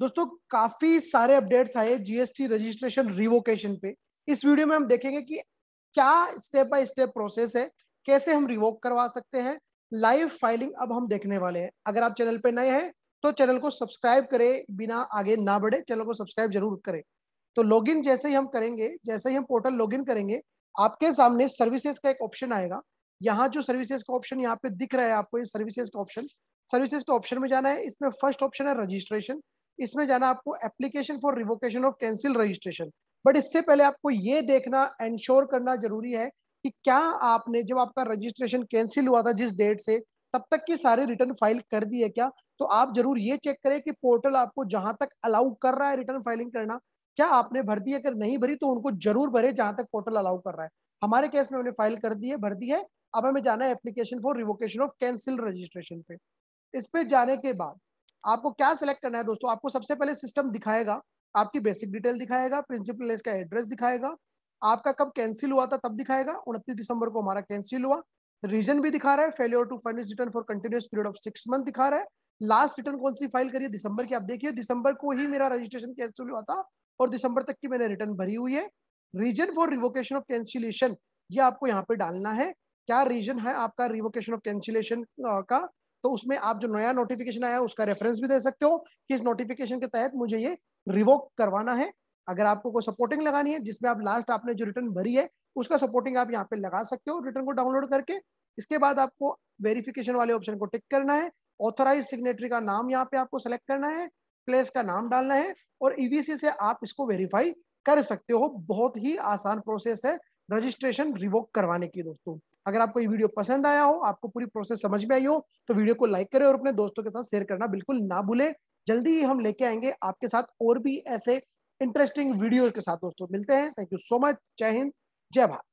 दोस्तों काफी सारे अपडेट्स आए जीएसटी रजिस्ट्रेशन रिवोकेशन पे इस वीडियो में हम देखेंगे कि क्या स्टेप बाय स्टेप प्रोसेस है कैसे हम रिवोक करवा सकते हैं लाइव फाइलिंग अब हम देखने वाले हैं अगर आप चैनल पे नए हैं तो चैनल को सब्सक्राइब करें बिना आगे ना बढ़े चैनल को सब्सक्राइब जरूर करें तो लॉगिन जैसे ही हम करेंगे जैसे ही हम पोर्टल लॉगिन करेंगे आपके सामने सर्विसेज का एक ऑप्शन आएगा यहाँ जो सर्विसेज का ऑप्शन यहाँ पे दिख रहा है आपको ये सर्विसेज का ऑप्शन सर्विसेज का ऑप्शन में जाना है इसमें फर्स्ट ऑप्शन है रजिस्ट्रेशन इसमें जाना आपको application for revocation of cancel registration but इससे पहले आपको ये देखना एंश्योर करना जरूरी है कि क्या आपने जब आपका रजिस्ट्रेशन कैंसिल हुआ था जिस डेट से तब तक की सारे रिटर्न फाइल कर दिए क्या तो आप जरूर ये चेक करें कि पोर्टल आपको जहां तक अलाउ कर रहा है रिटर्न फाइलिंग करना क्या आपने भर दी अगर नहीं भरी तो उनको जरूर भरे जहां तक पोर्टल अलाउ कर रहा है हमारे केस में उन्हें फाइल कर दी है भर दी है अब हमें जाना है application for revocation of cancel registration पे इस पे जाने के बाद आपको क्या सिलेक्ट करना है दोस्तों आपको सबसे पहले सिस्टम दिखाएगा आपकी बेसिक डिटेल दिखाएगा प्रिंसिपल लेस का एड्रेस दिखाएगा आपका कब कैंसिल हुआ था तब दिखाएगा उनतीस दिसंबर को हमारा कैंसिल हुआ रीजन भी दिखा रहा है failure to finance return for continuous period of six month दिखा रहा है लास्ट रिटर्न कौन सी फाइल करिए दिसंबर की आप देखिए दिसंबर को ही मेरा रजिस्ट्रेशन कैंसिल हुआ था और दिसंबर तक की मैंने रिटर्न भरी हुई है reason for revocation of cancellation ये आपको यहाँ पे डालना है क्या रीजन है आपका रिवोकेशन ऑफ कैंसिलेशन का तो उसमें आप जो नया नोटिफिकेशन आया उसका रेफरेंस भी दे सकते हो कि इस नोटिफिकेशन के तहत मुझे ये रिवोक करवाना है अगर आपको कोई सपोर्टिंग लगानी है जिसमें आप लास्ट आपने जो रिटर्न भरी है उसका सपोर्टिंग आप यहाँ पे लगा सकते हो रिटर्न को डाउनलोड करके इसके बाद आपको वेरिफिकेशन वाले ऑप्शन को टिक करना है ऑथोराइज सिग्नेटरी का नाम यहाँ पे आपको सेलेक्ट करना है प्लेस का नाम डालना है और ईवीसी e से आप इसको वेरीफाई कर सकते हो बहुत ही आसान प्रोसेस है रजिस्ट्रेशन रिवोक करवाने की दोस्तों अगर आपको ये वीडियो पसंद आया हो आपको पूरी प्रोसेस समझ में आई हो तो वीडियो को लाइक करें और अपने दोस्तों के साथ शेयर करना बिल्कुल ना भूलें जल्दी ही हम लेके आएंगे आपके साथ और भी ऐसे इंटरेस्टिंग वीडियो के साथ दोस्तों मिलते हैं थैंक यू सो मच जय हिंद जय भारत